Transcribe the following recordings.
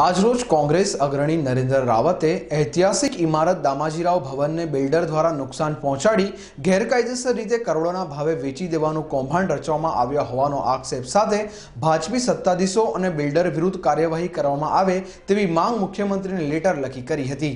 આજરોજ કોંગ્રેસ અગ્રણી નરેન્દ્ર રાવતે ઐતિહાસિક ઇમારત દામાજીરાવ ભવનને બિલ્ડર દ્વારા નુકસાન પહોંચાડી ગેરકાયદેસર રીતે કરોડોના ભાવે વેચી દેવાનું કૌભાંડ રચવામાં આવ્યા હોવાનો આક્ષેપ સાથે ભાજપી સત્તાધીશો અને બિલ્ડર વિરુદ્ધ કાર્યવાહી કરવામાં આવે તેવી માંગ મુખ્યમંત્રીને લેટર લખી કરી હતી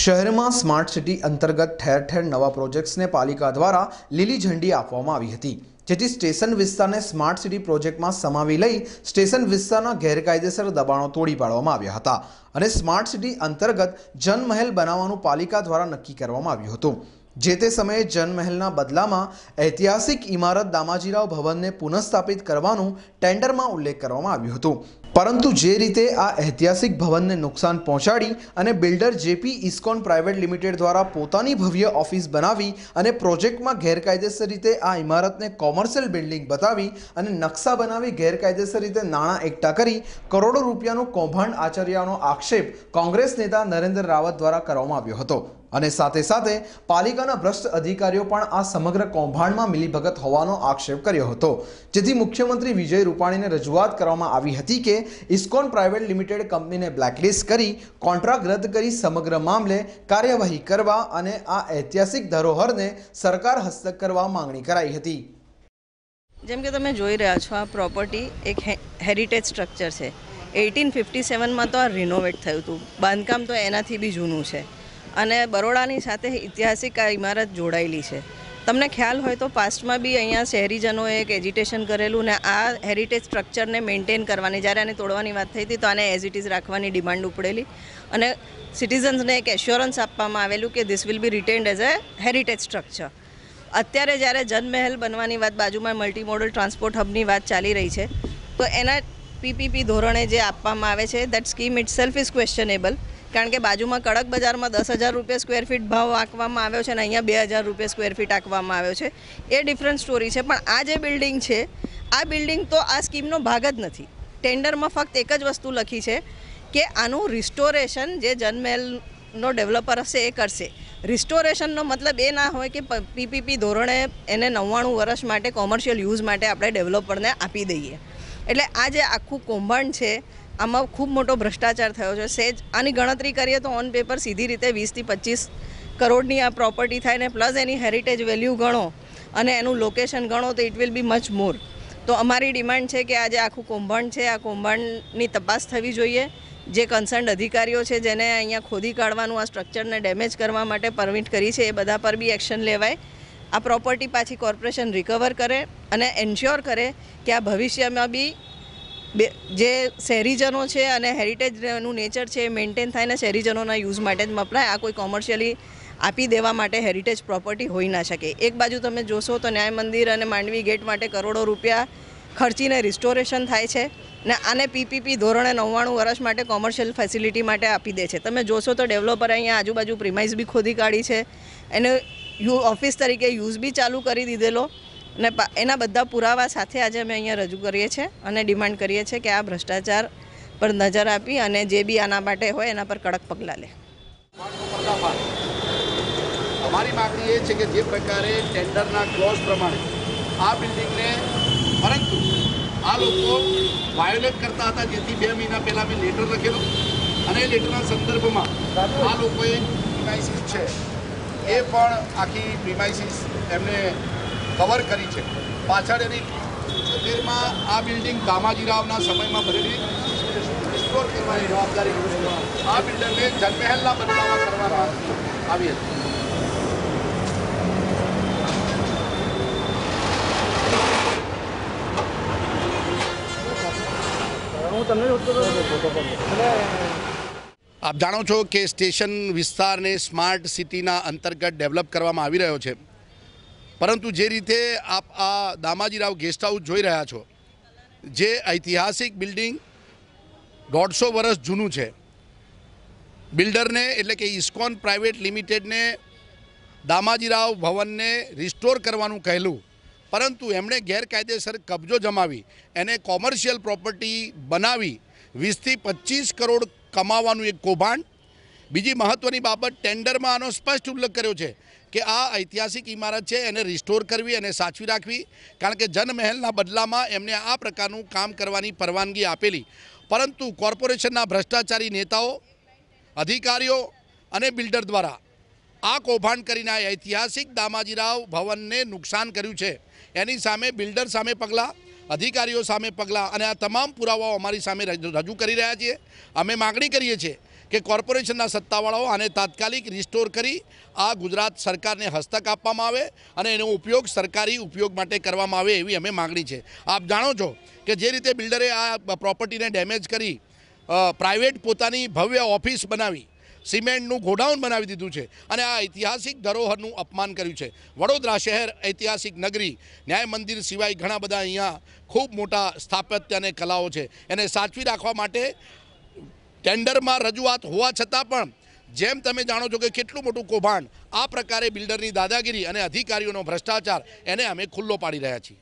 શહેરમાં સ્માર્ટ સિટી અંતર્ગત ઠેર ઠેર નવા પ્રોજેક્ટ્સને પાલિકા દ્વારા લીલી ઝંડી આપવામાં આવી હતી જેથી સ્ટેશન વિસ્તારને સ્માર્ટ સિટી પ્રોજેક્ટમાં સમાવી લઈ સ્ટેશન વિસ્તારના ગેરકાયદેસર દબાણો તોડી પાડવામાં આવ્યા હતા અને સ્માર્ટ સિટી અંતર્ગત જનમહેલ બનાવવાનું પાલિકા દ્વારા નક્કી કરવામાં આવ્યું હતું જે તે સમયે જનમહેલના બદલામાં ઐતિહાસિક ઇમારત દામાજીરાવ ભવનને પુનઃસ્થાપિત કરવાનું ટેન્ડરમાં ઉલ્લેખ કરવામાં આવ્યું હતું પરંતુ જે રીતે આ ઐતિહાસિક ભવનને નુકસાન પહોંચાડી અને builder JP Iscon private limited દ્વારા પોતાની ભવ્ય ઓફિસ બનાવી અને પ્રોજેક્ટમાં ગેરકાયદેસર રીતે આ ઇમારતને કોમર્શિયલ બિલ્ડિંગ બતાવી અને નકશા બનાવી ગેરકાયદેસર રીતે નાણાં એકઠા કરી કરોડો રૂપિયાનું કૌભાંડ આચર્યાનો આક્ષેપ કોંગ્રેસ નેતા નરેન્દ્ર રાવત દ્વારા કરવામાં આવ્યો હતો અને સાથે સાથે પાલિકા પાલિકાના ભ્રષ્ટ અધિકારીઓ પણ આ સમગ્ર કૌભાંડમાં મિલીભગત હોવાનો આક્ષેપ કર્યો હતો જેથી મુખ્યમંત્રી વિજય રૂપાણીને રજૂઆત કરવામાં આવી હતી કે ઇસ્કોન પ્રાઇવેટ લિમિટેડ કંપનીને બ્લેકલિસ્ટ કરી કોન્ટ્રાક્ટ રદ કરી સમગ્ર મામલે કાર્યવાહી કરવા અને આ ઐતિહાસિક ધરોહરને સરકાર હસ્તક કરવા માંગણી કરાઈ હતી જેમ કે તમે જોઈ રહ્યા છો આ પ્રોપર્ટી એક હેરિટેજ સ્ટ્રક્ચર છે એટીન ફિફ્ટી સેવનમાં તો આ રિનોવેટ થયું હતું બાંધકામ તો એનાથી બી જૂનું છે અને બરોડાની સાથે ઐતિહાસિક આ ઇમારત જોડાયેલી છે તમને ખ્યાલ હોય તો પાસ્ટમાં બી અહીંયા શહેરીજનોએ એક એજિટેશન કરેલું ને આ હેરિટેજ સ્ટ્રક્ચરને મેન્ટેન કરવાની જ્યારે આને તોડવાની વાત થઈ હતી તો આને એઝ ઇટ ઇઝ રાખવાની ડિમાન્ડ ઉપડેલી અને સિટીઝન્સને એક એશ્યોરન્સ આપવામાં આવેલું કે this will be retained as a heritage structure અત્યારે જ્યારે જનમહેલ બનવાની વાત બાજુમાં મલ્ટી મોડલ ટ્રાન્સપોર્ટ હબની વાત ચાલી રહી છે તો એના પીપીપી ધોરણે જે આપવામાં આવે છે that scheme itself is questionable કારણ કે બાજુમાં કડક બજારમાં દસ હજાર રૂપિયા સ્ક્વેર ફીટ ભાવ આંકવામાં આવ્યો છે અને અહીંયા બે હજાર રૂપિયા સ્ક્વેર ફીટ આંકવામાં આવ્યો છે એ ડિફરન્ટ સ્ટોરી છે પણ આ જે બિલ્ડિંગ છે આ બિલ્ડિંગ તો આ સ્કીમનો ભાગ જ નથી ટેન્ડરમાં ફક્ત એક જ વસ્તુ લખી છે કે આનું રિસ્ટોરેશન જે જનમહેલનો ડેવલપર હશે એ કરશે રિસ્ટોરેશનનો મતલબ એ ના હોય કે પીપીપી ધોરણે એને નવ્વાણું વર્ષ માટે કોમર્શિયલ યુઝ માટે આપણે ડેવલપરને આપી દઈએ એટલે આ જે આખું કૌભાંડ છે આમાં ખૂબ મોટો ભ્રષ્ટાચાર થયો છે સેજ આની ગણતરી કરીએ તો ઓન પેપર સીધી રીતે વીસથી પચીસ કરોડની આ પ્રોપર્ટી થાય ને પ્લસ એની હેરિટેજ વેલ્યુ ગણો અને એનું લોકેશન ગણો તો it will be much more તો અમારી ડિમાન્ડ છે કે આ જે આખું કૌભાંડ છે આ કૌભાંડની તપાસ થવી જોઈએ જે કન્સર્ન્ડ અધિકારીઓ છે જેને અહીંયા ખોદી કાઢવાનું આ સ્ટ્રક્ચરને ડેમેજ કરવા માટે પરમિટ કરી છે એ બધા પર બી એક્શન લેવાય આ પ્રોપર્ટી પાછી કોર્પોરેશન રિકવર કરે અને એન્શ્યોર કરે કે આ ભવિષ્યમાં બી જે શહેરીજનો છે અને હેરિટેજનું નેચર છે એ મેન્ટેન થાય ને શહેરીજનોના યુઝ માટે જ મપરાય આ કોઈ કોમર્શિયલી આપી દેવા માટે હેરિટેજ પ્રોપર્ટી હોઈ ના શકે એક બાજુ તમે જોશો તો ન્યાય મંદિર અને માંડવી ગેટ માટે કરોડો રૂપિયા ખર્ચીને રિસ્ટોરેશન થાય છે ને આને પીપીપી ધોરણે નવ્વાણું વર્ષ માટે કોમર્શિયલ ફેસિલિટી માટે આપી દે છે તમે જોશો તો ડેવલપર અહીંયા આજુબાજુ પ્રિમાઇઝ બી ખોદી કાઢી છે એને યુ ઓફિસ તરીકે યુઝ બી ચાલુ કરી દીધેલો અને એના બધા પુરાવા સાથે આજે અમે અહીંયા રજૂ કરીએ છીએ અને ડિમાન્ડ કરીએ છીએ કે આ ભ્રષ્ટાચાર પર નજર આપી અને જે બી આના માટે હોય એના પર કડક પગલાં લે અમારી માગણી એ છે કે જે પ્રકારે ટેન્ડરના ક્લોઝ પ્રમાણે આ બિલ્ડિંગને પરંતુ આ લોકો વાયોલેટ કરતા હતા જેથી બે મહિના પહેલાં મેં લેટર લખેલો અને લેટરના સંદર્ભમાં આ લોકોએ ઇનાઇસિસ છે એ પણ આખી પ્રિમાઇસીસ એમને કવર કરી છે પાછળ એની તેરમાં આ બિલ્ડિંગ દામાજીરાવના સમયમાં ભરેલી રિસ્ટોર કરવાની જવાબદારી આ બિલ્ડરને જનમહેલના બદલામાં કરવામાં આવી હતી હું તમને આપ જાણો છો કે સ્ટેશન વિસ્તારને સ્માર્ટ સિટીના અંતર્ગત ડેવલપ કરવામાં આવી રહ્યો છે પરંતુ જે રીતે આપ આ દામાજીરાવ ગેસ્ટ હાઉસ જોઈ રહ્યા છો જે ઐતિહાસિક બિલ્ડિંગ દોઢસો વર્ષ જૂનું છે બિલ્ડરને એટલે કે ઇસ્કોન પ્રાઇવેટ લિમિટેડને દામાજીરાવ ભવનને રિસ્ટોર કરવાનું કહેલું પરંતુ એમણે ગેરકાયદેસર કબજો જમાવી એને કોમર્શિયલ પ્રોપર્ટી બનાવી વીસથી પચીસ કરોડ કમાવાનું એક કૌભાંડ બીજી મહત્ત્વની બાબત ટેન્ડરમાં આનો સ્પષ્ટ ઉલ્લેખ કર્યો છે કે આ ઐતિહાસિક ઇમારત છે એને રિસ્ટોર કરવી અને સાચવી રાખવી કારણ કે જનમહેલના બદલામાં એમને આ પ્રકારનું કામ કરવાની પરવાનગી આપેલી પરંતુ કોર્પોરેશનના ભ્રષ્ટાચારી નેતાઓ અધિકારીઓ અને બિલ્ડર દ્વારા આ કૌભાંડ કરીને આ ઐતિહાસિક દામાજીરાવ ભવનને નુકસાન કર્યું છે એની સામે બિલ્ડર સામે પગલાં અધિકારીઓ સામે પગલાં અને આ તમામ પુરાવાઓ અમારી સામે રજૂ કરી રહ્યા છીએ અમે માગણી કરીએ છીએ કે કોર્પોરેશનના સત્તાવાળાઓ આને તાત્કાલિક રિસ્ટોર કરી આ ગુજરાત સરકારને હસ્તક આપવામાં આવે અને એનો ઉપયોગ સરકારી ઉપયોગ માટે કરવામાં આવે એવી અમે માગણી છે આપ જાણો છો કે જે રીતે બિલ્ડરે આ પ્રોપર્ટીને ડેમેજ કરી પ્રાઇવેટ પોતાની ભવ્ય ઓફિસ બનાવી સિમેન્ટનું ગોડાઉન બનાવી દીધું છે અને આ ઐતિહાસિક ધરોહરનું અપમાન કર્યું છે વડોદરા શહેર ઐતિહાસિક નગરી ન્યાય મંદિર સિવાય ઘણા બધા અહીંયા ખૂબ મોટા સ્થાપત્ય અને કલાઓ છે એને સાચવી રાખવા માટે ટેન્ડરમાં રજૂઆત હોવા છતાં પણ જેમ તમે જાણો છો કે કેટલું મોટું કૌભાંડ આ પ્રકારે બિલ્ડરની દાદાગીરી અને અધિકારીઓનો ભ્રષ્ટાચાર એને અમે ખુલ્લો પાડી રહ્યા છીએ